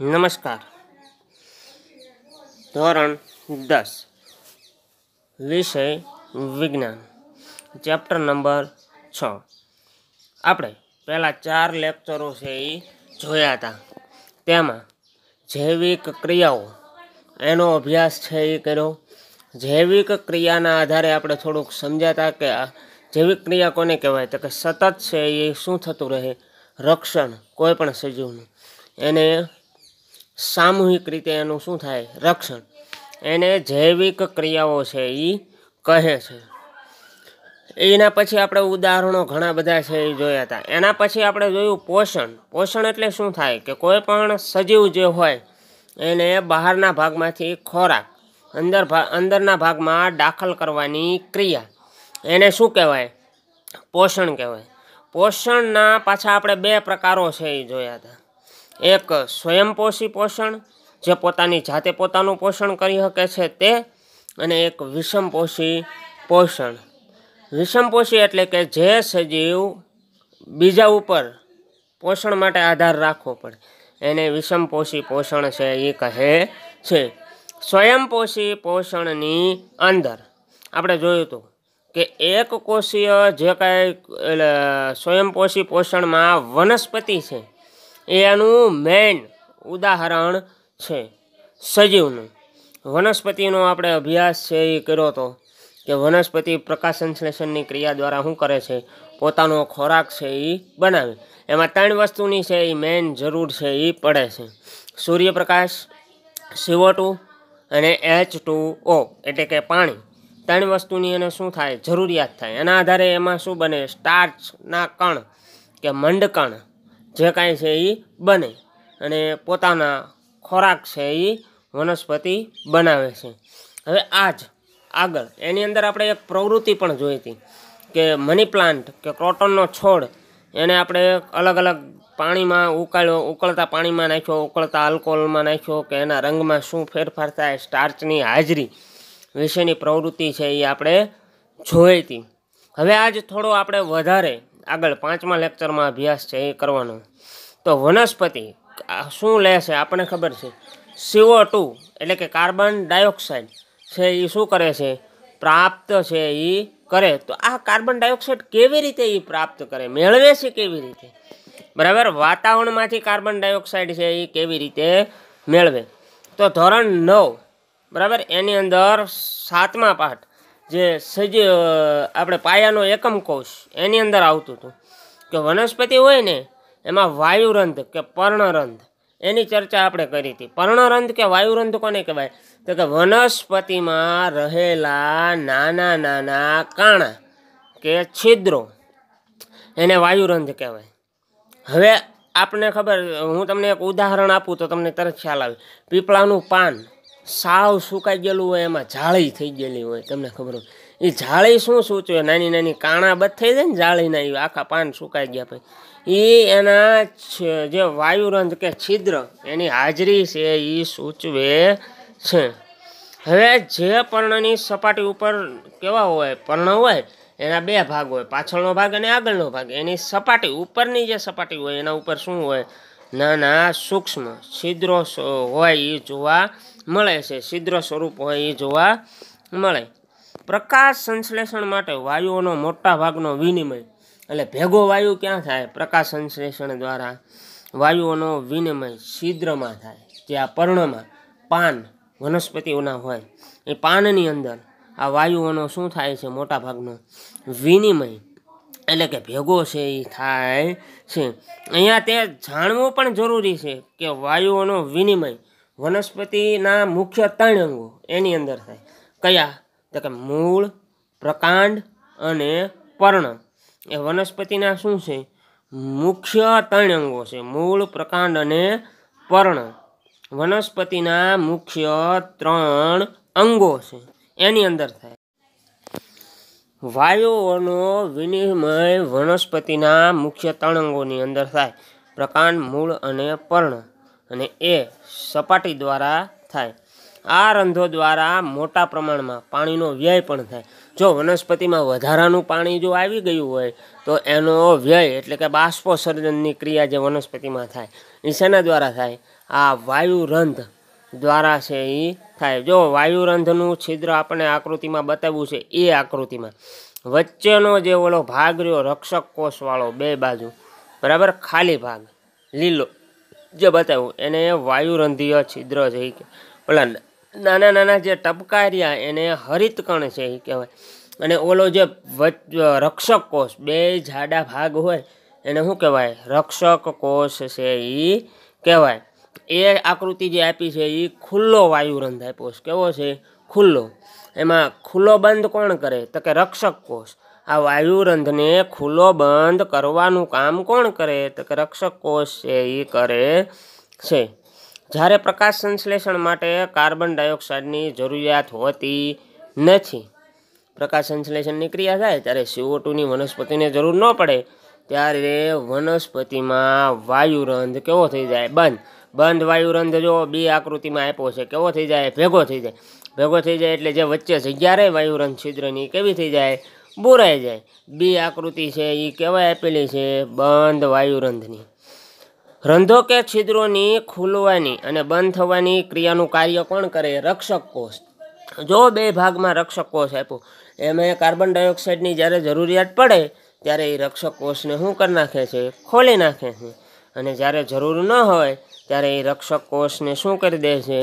નમસ્કાર ધોરણ દસ વિષય વિજ્ઞાન ચેપ્ટર નંબર છ આપણે પહેલાં ચાર લેક્ચરો છે એ જોયા હતા તેમાં જૈવિક ક્રિયાઓ એનો અભ્યાસ છે એ કર્યો જૈવિક ક્રિયાના આધારે આપણે થોડુંક સમજાતા કે જૈવિક ક્રિયા કોને કહેવાય તો કે સતત છે એ શું થતું રહે રક્ષણ કોઈ પણ સજીવનું એને સામૂહિક રીતે એનું શું થાય રક્ષણ એને જૈવિક ક્રિયાઓ છે એ કહે છે એના પછી આપણે ઉદાહરણો ઘણા બધા છે એ જોયા હતા એના પછી આપણે જોયું પોષણ પોષણ એટલે શું થાય કે કોઈ પણ સજીવ જે હોય એને બહારના ભાગમાંથી ખોરાક અંદર અંદરના ભાગમાં દાખલ કરવાની ક્રિયા એને શું કહેવાય પોષણ કહેવાય પોષણના પાછા આપણે બે પ્રકારો છે એ જોયા હતા એક સ્વયંપોષી પોષણ જે પોતાની જાતે પોતાનું પોષણ કરી શકે છે તે અને એક વિષમપોષી પોષણ વિષમપોષી એટલે કે જે સજીવ બીજા ઉપર પોષણ માટે આધાર રાખવો પડે એને વિષમપોષી પોષણ છે એ કહે છે સ્વયંપોષી પોષણની અંદર આપણે જોયું હતું કે એક કોષીય જે કાંઈ એટલે સ્વયંપોષી પોષણમાં વનસ્પતિ છે એનું મેન ઉદાહરણ છે સજીવનું વનસ્પતિનો આપણે અભ્યાસ છે એ કર્યો હતો કે વનસ્પતિ પ્રકાશ સંશ્લેષણની ક્રિયા દ્વારા શું કરે છે પોતાનો ખોરાક છે એ બનાવે એમાં ત્રણ વસ્તુની છે એ મેન જરૂર છે એ પડે છે સૂર્યપ્રકાશ સીઓ ટુ અને એચ ટુ ઓ એટલે કે પાણી ત્રણ વસ્તુની એને શું થાય જરૂરિયાત થાય એના આધારે એમાં શું બને સ્ટાર્ચના કણ કે મંડકણ જે કાંઈ છે એ બને અને પોતાના ખોરાક છે એ વનસ્પતિ બનાવે છે હવે આજ આગળ એની અંદર આપણે એક પ્રવૃત્તિ પણ જોઈ હતી કે મની પ્લાન્ટ કે ક્રોટનનો છોડ એને આપણે અલગ અલગ પાણીમાં ઉકાળ્યો ઉકળતા પાણીમાં નાખ્યો ઉકળતા આલ્કોહોલમાં નાખ્યો કે એના રંગમાં શું ફેરફાર થાય સ્ટાર્ચની હાજરી વિશેની પ્રવૃત્તિ છે એ આપણે જોઈ હતી હવે આજ થોડો આપણે વધારે આગળ પાંચમા લેક્ચરમાં અભ્યાસ છે એ કરવાનો તો વનસ્પતિ શું લે છે આપણે ખબર છે સીઓ ટુ એટલે કે કાર્બન ડાયોક્સાઇડ છે એ શું કરે છે પ્રાપ્ત છે એ કરે તો આ કાર્બન ડાયોક્સાઇડ કેવી રીતે એ પ્રાપ્ત કરે મેળવે છે કેવી રીતે બરાબર વાતાવરણમાંથી કાર્બન ડાયોક્સાઇડ છે એ કેવી રીતે મેળવે તો ધોરણ નવ બરાબર એની અંદર સાતમા પાઠ જે સજ આપણે પાયાનો એકમ કોષ એની અંદર આવતું હતું કે વનસ્પતિ હોય ને એમાં વાયુરંધ કે પર્ણરંધ એની ચર્ચા આપણે કરી હતી પર્ણરંધ કે વાયુરંધ કોને કહેવાય તો કે વનસ્પતિમાં રહેલા નાના નાના કાણા કે છિદ્રો એને વાયુરંધ કહેવાય હવે આપને ખબર હું તમને એક ઉદાહરણ આપું તો તમને તરત ખ્યાલ આવે પીપળાનું પાન સાવ સુકાઈ ગયેલું હોય એમાં જાળી થઈ ગયેલી હોય તમને ખબર હોય એ જાળી શું સૂચવે નાની નાની કાણા બધ થઈ જાય ને જાળીના એ આખા પાન સુકાઈ ગયા પછી એ એના જે વાયુરંજ કે છિદ્ર એની હાજરી છે એ સૂચવે છે હવે જે પર્ણની સપાટી ઉપર કેવા હોય પર્ણ હોય એના બે ભાગ હોય પાછળનો ભાગ અને આગળનો ભાગ એની સપાટી ઉપરની જે સપાટી હોય એના ઉપર શું હોય નાના સૂક્ષ્મ છિદ્રો હોય એ જોવા મળે છે છિદ્ર સ્વરૂપ હોય એ જોવા મળે પ્રકાશ સંશ્લેષણ માટે વાયુઓનો મોટા ભાગનો વિનિમય એટલે ભેગો વાયુ ક્યાં થાય પ્રકાશ સંશ્લેષણ દ્વારા વાયુઓનો વિનિમય છિદ્રમાં થાય જે આ પર્ણમાં પાન વનસ્પતિઓના હોય એ પાનની અંદર આ વાયુઓનો શું થાય છે મોટા ભાગનો વિનિમય એટલે કે ભેગો છે એ થાય છે અહીંયા તે જાણવું પણ જરૂરી છે કે વાયુઓનો વિનિમય વનસ્પતિના મુખ્ય ત્રણ અંગો એની અંદર થાય કયા તો કે મૂળ પ્રકાંડ અને પર્ણ એ વનસ્પતિના શું છે મુખ્ય ત્રણ અંગો છે મૂળ પ્રકાંડ અને પર્ણ વનસ્પતિના મુખ્ય ત્રણ અંગો છે એની અંદર થાય વાયુઓનો વિનિમય વનસ્પતિના મુખ્ય ત્રણ અંગોની અંદર થાય પ્રકાંડ મૂળ અને પર્ણ અને એ સપાટી દ્વારા થાય આ રંધો દ્વારા મોટા પ્રમાણમાં પાણીનો વ્યય પણ થાય જો વનસ્પતિમાં વધારાનું પાણી જો આવી ગયું હોય તો એનો વ્યય એટલે કે બાષ્પોસર્જનની ક્રિયા જે વનસ્પતિમાં થાય એ શેના દ્વારા થાય આ વાયુરંધ દ્વારા છે એ થાય જો વાયુરંધનું છિદ્ર આપણે આકૃતિમાં બતાવ્યું છે એ આકૃતિમાં વચ્ચેનો જે ઓલો ભાગ રહ્યો રક્ષક કોષવાળો બે બાજુ બરાબર ખાલી ભાગ લીલો જે બતાવ્યું એને વાયુરંધીય છિદ્ર છે એ ઓલા નાના નાના જે ટપકાર્યા એને હરિતકણ છે એ કહેવાય અને ઓલો જે વચ રક્ષક કોષ બે જાડા ભાગ હોય એને શું કહેવાય રક્ષક કોષ છે એ કહેવાય એ આકૃતિ જે આપી છે એ ખુલ્લો વાયુરંધ આપ્યો કેવો છે ખુલ્લો એમાં ખુલ્લો બંધ કોણ કરે તો કે રક્ષક કોષ આ વાયુરંધને ખુલ્લો બંધ કરવાનું કામ કોણ કરે તો કે રક્ષક કોષ છે એ કરે છે જ્યારે પ્રકાશ સંશ્લેષણ માટે કાર્બન ડાયોક્સાઇડની જરૂરિયાત હોતી નથી પ્રકાશ સંશ્લેષણની ક્રિયા થાય ત્યારે સીઓ ટુની વનસ્પતિને જરૂર ન પડે ત્યારે વનસ્પતિમાં વાયુરંધ કેવો થઈ જાય બંધ બંધ વાયુરંધ જો બી આકૃતિમાં આપ્યો છે કેવો થઈ જાય ભેગો થઈ જાય ભેગો થઈ જાય એટલે જે વચ્ચે જગ્યા રહે વાયુરંધ છિદ્રની કેવી થઈ જાય બોરાઈ જાય બી આકૃતિ છે એ કેવા આપેલી છે બંધ વાયુરંધની રંધો કે છિદ્રોની ખુલવાની અને બંધ થવાની ક્રિયાનું કાર્ય કોણ કરે રક્ષક કોષ જો બે ભાગમાં રક્ષક કોષ આપ્યો એમાં કાર્બન ડાયોક્સાઇડની જ્યારે જરૂરિયાત પડે ત્યારે એ રક્ષક કોષને શું કરી નાખે છે ખોલી નાખે છે અને જ્યારે જરૂર ન હોય ત્યારે એ રક્ષક કોષને શું કરી દે છે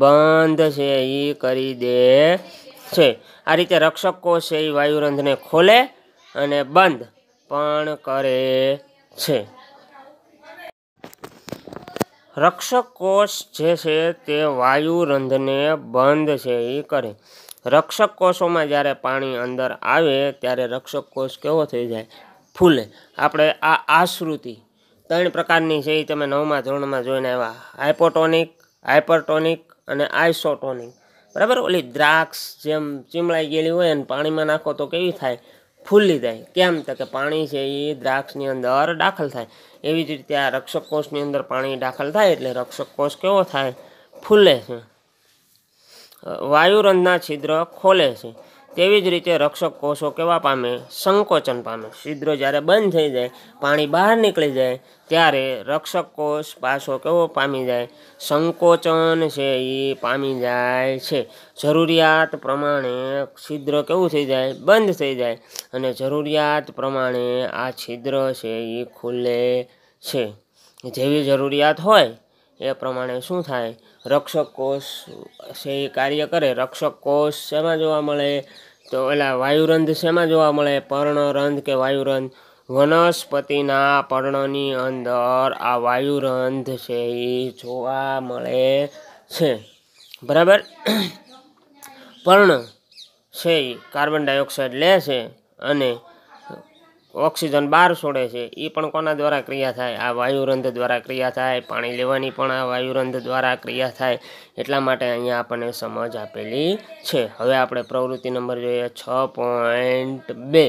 બંધ છે એ કરી દે છે આ રીતે રક્ષક કોષ એ વાયુરંધને ખોલે અને બંધ પણ કરે છે રક્ષક કોષ જે છે તે વાયુરંધને બંધ છે એ કરે રક્ષક કોષોમાં જ્યારે પાણી અંદર આવે ત્યારે રક્ષક કોષ કેવો થઈ જાય ફૂલે આપણે આ આશ્રુતિ ત્રણ પ્રકારની છે એ તમે નવમા ધોરણમાં જોઈને આવ્યા હાઇપોટોનિક હાઇપરટોનિક અને આઇસોટોનિક બરાબર ઓલી દ્રાક્ષ જેમ ચીમળાઈ ગયેલી હોય અને પાણીમાં નાખો તો કેવી થાય ફૂલી જાય કેમ તો કે પાણી છે એ દ્રાક્ષની અંદર દાખલ થાય એવી જ રીતે આ રક્ષક કોષની અંદર પાણી દાખલ થાય એટલે રક્ષક કોષ કેવો થાય ફૂલે છે વાયુરંધના છિદ્ર ખોલે છે તેવી જ રીતે રક્ષક કોષો કેવા પામે સંકોચન પામે છિદ્રો જ્યારે બંધ થઈ જાય પાણી બહાર નીકળી જાય ત્યારે રક્ષક કોષ પાછો કેવો પામી જાય સંકોચન છે એ પામી જાય છે જરૂરિયાત પ્રમાણે છિદ્ર કેવું થઈ જાય બંધ થઈ જાય અને જરૂરિયાત પ્રમાણે આ છિદ્ર છે એ ખુલે છે જેવી જરૂરિયાત હોય એ પ્રમાણે શું થાય રક્ષક કોષ છે એ કાર્ય કરે રક્ષક કોષ શેમાં જોવા મળે તો એલા વાયુરંધ શેમાં જોવા મળે પર્ણરંધ કે વાયુરંધ વનસ્પતિના પર્ણની અંદર આ વાયુરંધ છે એ જોવા મળે છે બરાબર પર્ણ છે કાર્બન ડાયોક્સાઇડ લે છે અને ઓક્સિજન બહાર છોડે છે એ પણ કોના દ્વારા ક્રિયા થાય આ વાયુરંધ દ્વારા ક્રિયા થાય પાણી લેવાની પણ આ વાયુરંધ દ્વારા ક્રિયા થાય એટલા માટે અહીંયા આપણને સમજ આપેલી છે હવે આપણે પ્રવૃત્તિ નંબર જોઈએ છ પોઈન્ટ બે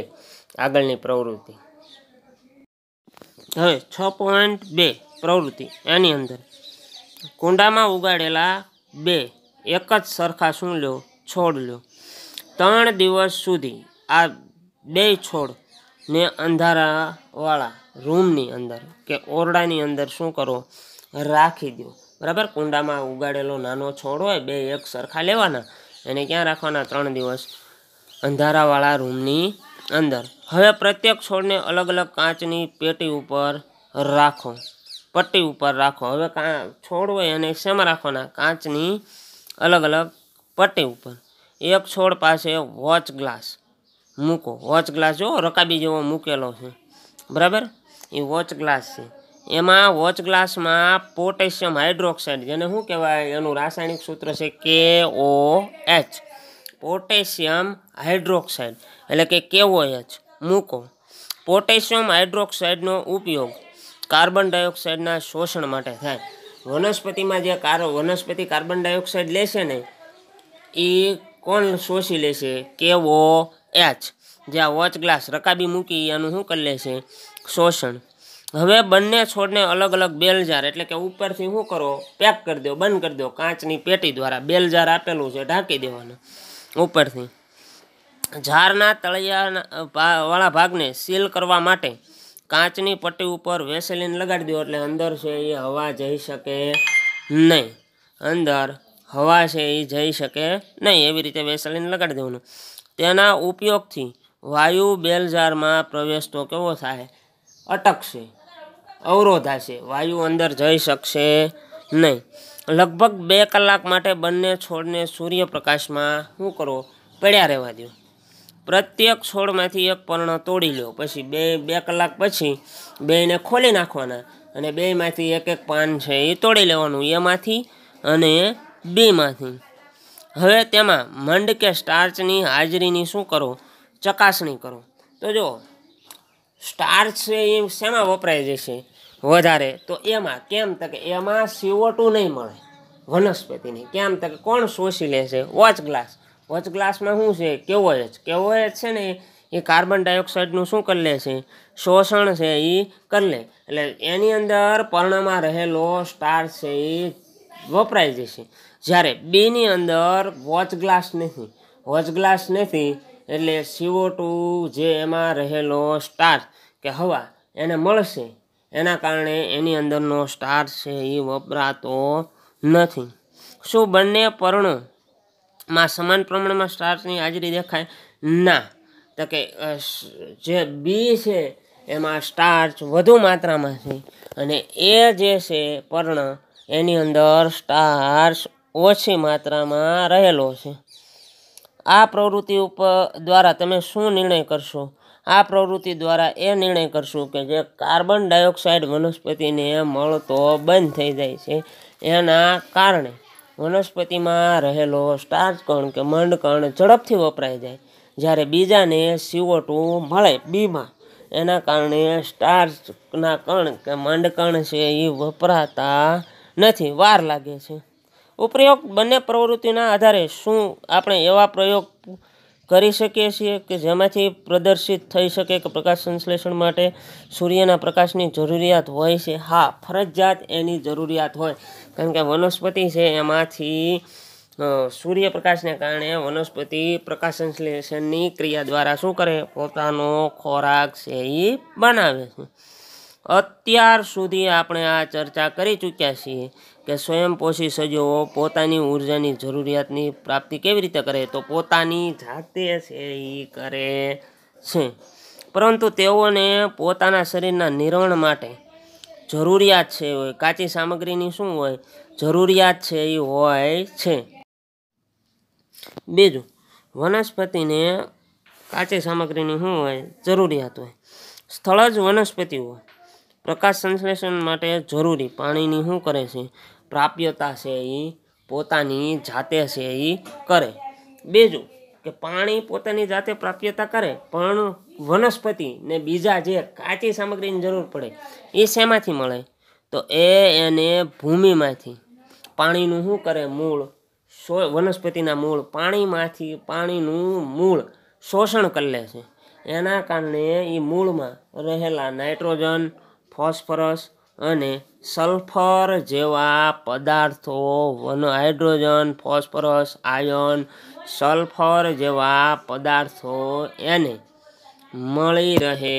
આગળની પ્રવૃત્તિ હવે છ પોઈન્ટ બે પ્રવૃત્તિ એની અંદર કુંડામાં ઉગાડેલા બે એક જ સરખા શું લ્યો છોડ લ્યો ત્રણ દિવસ સુધી આ બે છોડ ને અંધારાવાળા રૂમની અંદર કે ઓરડાની અંદર શું કરો રાખી દો બરાબર કુંડામાં ઉગાડેલો નાનો છોડ હોય બે એક સરખા લેવાના એને ક્યાં રાખવાના ત્રણ દિવસ અંધારાવાળા રૂમની અંદર હવે પ્રત્યેક છોડને અલગ અલગ કાચની પેટી ઉપર રાખો પટ્ટી ઉપર રાખો હવે કા છોડ હોય એને શેમાં રાખવાના કાચની અલગ અલગ પટ્ટી ઉપર એક છોડ પાસે વોચ ગ્લાસ મૂકો વોચ ગ્લાસ જો રકાબી જેવો મૂકેલો છે બરાબર એ વોચ ગ્લાસ છે એમાં વોચ ગ્લાસમાં પોટેશિયમ હાઇડ્રોક્સાઇડ જેને શું કહેવાય એનું રાસાયણિક સૂત્ર છે કે ઓ એચ પોટેશિયમ હાઇડ્રોક્સાઇડ એટલે કે કેવો એચ મૂકો પોટેશિયમ હાઇડ્રોક્સાઇડનો ઉપયોગ કાર્બન ડાયોક્સાઇડના શોષણ માટે થાય વનસ્પતિમાં જે કાર વનસ્પતિ કાર્બન ડાયોક્સાઇડ લેશે ને એ કોણ શોષી લેશે કેવો એચ જે આ વોચ ગ્લાસ રકાબી મૂકી એનું શું કરી લે છે શોષણ હવે બંને છોડને અલગ અલગ બેલજાર એટલે કે ઉપરથી શું કરો પેક કરી દો બંધ કરી દો કાચની પેટી દ્વારા બેલજાર આપેલું છે ઢાંકી દેવાનું ઉપરથી ઝાડના તળિયાના વાળા ભાગને સીલ કરવા માટે કાચની પટ્ટી ઉપર વેસેલીન લગાડી દો એટલે અંદર છે એ હવા જઈ શકે નહીં અંદર હવા છે એ જઈ શકે નહીં એવી રીતે વેસેલીન લગાડી દેવાનું તેના ઉપયોગથી વાયુ બેલજારમાં પ્રવેશતો કેવો થાય અટકશે અવરોધાશે વાયુ અંદર જઈ શકશે નહીં લગભગ બે કલાક માટે બંને છોડને સૂર્યપ્રકાશમાં શું કરવો પડ્યા રહેવા દો પ્રત્યેક છોડમાંથી એક પર્ણ તોડી લો પછી બે બે કલાક પછી બેને ખોલી નાખવાના અને બેમાંથી એક એક પાન છે એ તોડી લેવાનું એમાંથી અને બેમાંથી હવે તેમાં મંડ કે સ્ટાર્ચની હાજરીની શું કરો ચકાસણી કરો તો જો સ્ટાર્ચ છે એ શેમાં વપરાય જશે વધારે તો એમાં કેમ તકે એમાં સીઓટું નહીં મળે વનસ્પતિની કેમ તકે કોણ શોષી લે છે વોચ ગ્લાસ વોચ ગ્લાસમાં શું છે કેવો એચ કેવો એચ છે ને એ કાર્બન ડાયોક્સાઇડનું શું કરી લે છે શોષણ છે એ કરી લે એટલે એની અંદર પર્ણમાં રહેલો સ્ટાર્ચ છે એ વપરાય જશે જ્યારે બીની અંદર વોચ ગ્લાસ નથી વોચ ગ્લાસ નથી એટલે સીઓ ટુ જે એમાં રહેલો સ્ટાર કે હવા એને મળશે એના કારણે એની અંદરનો સ્ટાર છે એ વપરાતો નથી શું બંને પર્ણોમાં સમાન પ્રમાણમાં સ્ટાર્સની હાજરી દેખાય ના તો કે જે બી છે એમાં સ્ટાર્ચ વધુ માત્રામાં છે અને એ જે છે પર્ણ એની અંદર સ્ટાર્સ ઓછી માત્રામાં રહેલો છે આ પ્રવૃત્તિ ઉપર દ્વારા તમે શું નિર્ણય કરશો આ પ્રવૃત્તિ દ્વારા એ નિર્ણય કરશો કે જે કાર્બન ડાયોક્સાઇડ વનસ્પતિને મળતો બંધ થઈ જાય છે એના કારણે વનસ્પતિમાં રહેલો સ્ટાર્ચ કણ કે મંડ કણ ઝડપથી વપરાઈ જાય જ્યારે બીજાને સીઓટું મળે બીમાં એના કારણે સ્ટાર્ચના કણ કે મંડ કણ છે એ વપરાતા નથી વાર લાગે છે ઉપરયોગ બંને પ્રવૃત્તિના આધારે શું આપણે એવા પ્રયોગ કરી શકીએ છીએ કે જેમાંથી પ્રદર્શિત થઈ શકે કે પ્રકાશ સંશ્લેષણ માટે સૂર્યના પ્રકાશની જરૂરિયાત હોય છે હા ફરજિયાત એની જરૂરિયાત હોય કારણ કે વનસ્પતિ છે એમાંથી સૂર્યપ્રકાશને કારણે વનસ્પતિ પ્રકાશ સંશ્લેષણની ક્રિયા દ્વારા શું કરે પોતાનો ખોરાક છે એ બનાવે છે અત્યાર સુધી આપણે આ ચર્ચા કરી ચૂક્યા છીએ કે સ્વયંપોષી સજીવો પોતાની ઉર્જાની જરૂરિયાતની પ્રાપ્તિ કેવી રીતે કરે તો પોતાની જાતે છે એ કરે છે પરંતુ તેઓને પોતાના શરીરના નિર્વહણ માટે જરૂરિયાત છે હોય કાચી સામગ્રીની શું હોય જરૂરિયાત છે એ હોય છે બીજું વનસ્પતિને કાચી સામગ્રીની શું હોય જરૂરિયાત હોય સ્થળ જ વનસ્પતિ હોય પ્રકાશ સંશ્લેષણ માટે જરૂરી પાણીની શું કરે છે પ્રાપ્યતા છે એ પોતાની જાતે છે એ કરે બીજું કે પાણી પોતાની જાતે પ્રાપ્યતા કરે પણ વનસ્પતિ ને બીજા જે કાચી સામગ્રીની જરૂર પડે એ શેમાંથી મળે તો એ એને ભૂમિમાંથી પાણીનું શું કરે મૂળ સો વનસ્પતિના મૂળ પાણીમાંથી પાણીનું મૂળ શોષણ કરી લે છે એના કારણે એ મૂળમાં રહેલા નાઇટ્રોજન ફોસ્ફરસ અને સલ્ફર જેવા પદાર્થો one hydrogen phosphorus ion sulphur જેવા પદાર્થો એને મળી રહે